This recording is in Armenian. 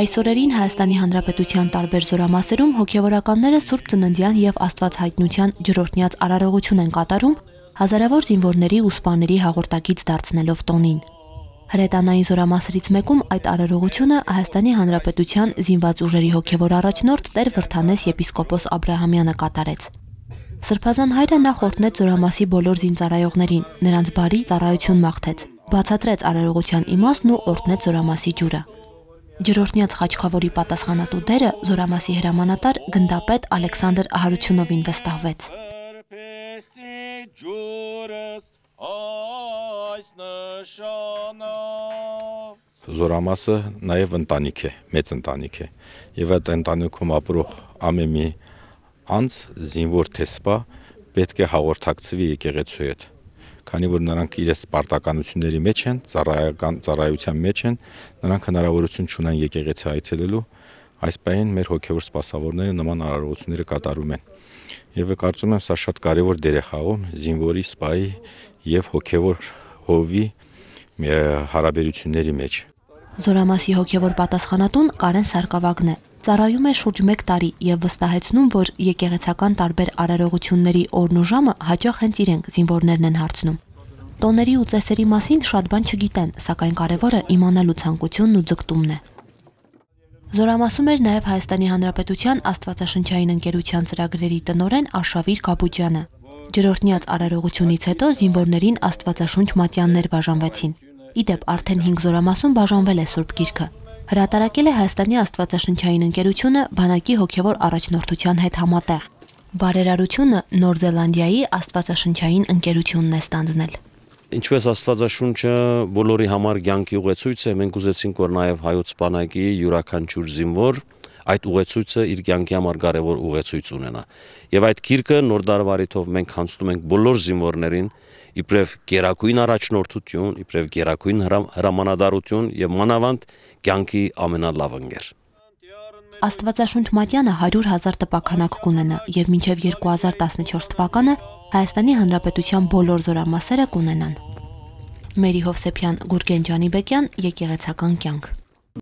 Այսօրերին Հայաստանի Հանրապետության տարբեր զորամասերում հոգևորականները Սուրբ Ծննդյան եւ Աստված հայտնության ջրօրհնյաց արարողություն են կատարում հազարավոր զինվորների ու սպաների հաղորդակից դարձնելով տոնին։ Հրետանային զորամասերից մեկում այդ արարողությունը Հայաստանի Հանրապետության զինված ուժերի հոգևոր առաջնորդ Տեր Վրթանես եպիսկոպոս Աբ รา համյանը կատարեց։ Սրբազան հայրը նա խորտնեց զորամասի բոլոր զինծառայողներին, նրանց բարի ծառայություն մաղթեց, բացատրեց արարողության իմաստն ու օրհնեց զորամասի ջուրը։ Ջրօրհնյաց Խաչխավորի պատասխանատու դերը Զորամասի հրամանատար գնդապետ Ալեքսանդր Ահարությունովին վստահվեց։ Զորամասը նաև ընտանիք է, մեծ ընտանիք է։ Եվ այդ ընտանիքում ապրող ամեն մի անձ զինվոր թեսպա պետք է հաղորդակցվի եկեղեցու հետ։ եկ քանի որ նրանք իրենց սպարտականությունների մեջ են, ծառայական ծառայության մեջ են, նրանք հնարավորություն չունեն եկեղեցի այցելելու։ Այս պայն մեր հոգևոր սպասավորները նման արարողությունները կատարում են։ Եվ կարծում եմ, սա շատ կարևոր դեր է խաղում զինվորի, սպայի եւ հոգևոր հովի հարաբերությունների մեջ։ Զորամասի հոգևոր պատասխանատուն Կարեն Սարգսակյանն է ծառայում է շուրջ 1 տարի եւ վստահեցնում, որ եկեղեցական տարբեր արարողությունների օրն ու ժամը հաճախ հենց իրենք զինվորներն են հարցնում։ Տոների ու ծեսերի մասին շատ բան չգիտեն, սակայն կարևորը իմանալու ցանկությունն ու ձգտումն է։ Զորամասում էր նաև Հայաստանի Հանրապետության Աստվածաշնչային ընկերության ծրագրերի տնորեն Աշավիր Կապուճյանը։ Ջրօրհնյաց արարողությունից հետո զինվորներին Աստվածաշունչ մատյաններ բաժանվեցին։ Իդեպ արդեն 5 զորամասում բաժանվել է Սուրբ Գիրքը հրատարակել է Հայաստանի Աստվածաշնչային ընկերությունը բանակի հոգևոր առաջնորդության հետ համատեղ։ Բարերարությունը Նոր Զելանդիայի Աստվածաշնչային ընկերությունն է ստանձնել ինչպես Աստվածաշունչը բոլորի համար ցանկի ուղեցույց է, մենք ուզեցինք որ նաև հայոց բանակի յուրաքանչյուր զինվոր այդ ուղեցույցը իր կյանքի համար կարևոր ուղեցույց ունենա։ Եվ այդ գիրքը նոր դարվարիթով մենք հանձնում ենք բոլոր զինվորներին, իբրև գերակույն առաջնորդություն, իբրև գերակույն հրամանատարություն եւ մանավանդ կյանքի ամենալավ ընկեր։ Աստվածաշունչ Մատյանը 100 հազար տպաքանակ կունենա եւ մինչեւ 2014 թվականը Հայաստանի Հանրապետության բոլոր զորամասերը կունենան։ Մերի Հովսեփյան, Գուրգեն Ջանիբեկյան, Եկեղեցական կյանք։